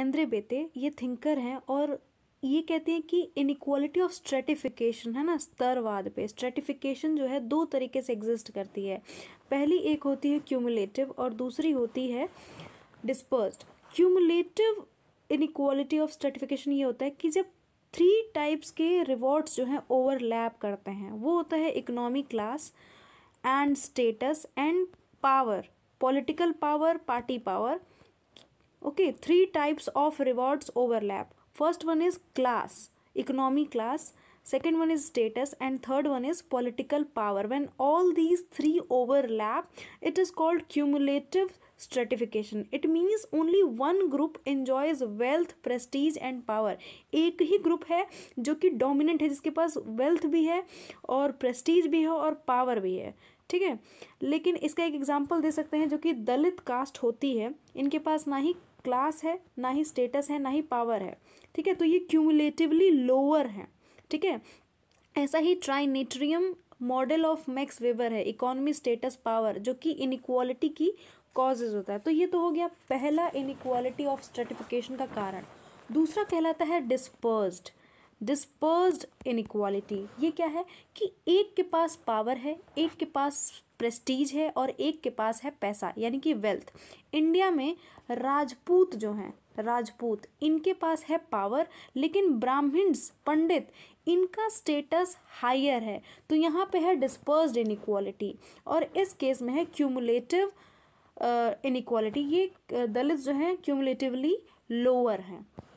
Andre बेते ये thinker हैं और ये कहते हैं कि इनक्वालिटी ऑफ स्ट्रेटिफिकेशन है ना स्तरवाद पे स्ट्रेटिफिकेशन जो है दो तरीके से एग्जिस्ट करती है पहली एक होती है क्यूमुलेटिव और दूसरी होती है disperse cumulative inequality of stratification ये होता है कि जब थ्री टाइप्स के रिवॉर्ड्स जो हैं ओवरलैप करते हैं वो होता है economic class and status and power political power party power okay three types of rewards overlap first one is class economy class second one is status and third one is political power when all these three overlap it is called cumulative stratification it means only one group enjoys wealth prestige and power एक ही group है जो कि dominant है जिसके पास wealth भी है और प्रेस्टीज भी है और पावर भी है ठीक है लेकिन इसका एक एग्जाम्पल दे सकते हैं जो कि दलित कास्ट होती है इनके पास ना ही क्लास है ना ही स्टेटस है ना ही पावर है ठीक है तो ये क्यूमुलेटिवली लोअर है ठीक है ऐसा ही ट्राइनेट्रियम मॉडल ऑफ मैक्स वेबर है इकोनॉमी स्टेटस पावर जो कि इनक्वालिटी की कॉजेज होता है तो ये तो हो गया पहला इनक्वालिटी ऑफ स्ट्रेटिफिकेशन का कारण दूसरा कहलाता है डिस्पर्स्ड डिस्पर्ज इनक्वालिटी ये क्या है कि एक के पास पावर है एक के पास प्रेस्टीज है और एक के पास है पैसा यानी कि वेल्थ इंडिया में राजपूत जो हैं राजपूत इनके पास है पावर लेकिन ब्राह्मण्स पंडित इनका स्टेटस हायर है तो यहाँ पे है डिस्पर्ज इनिक्वालिटी और इस केस में है क्यूमुलेटिव इनिक्वालिटी uh, ये uh, दलित जो हैं क्यूमुलेटिवली लोअर हैं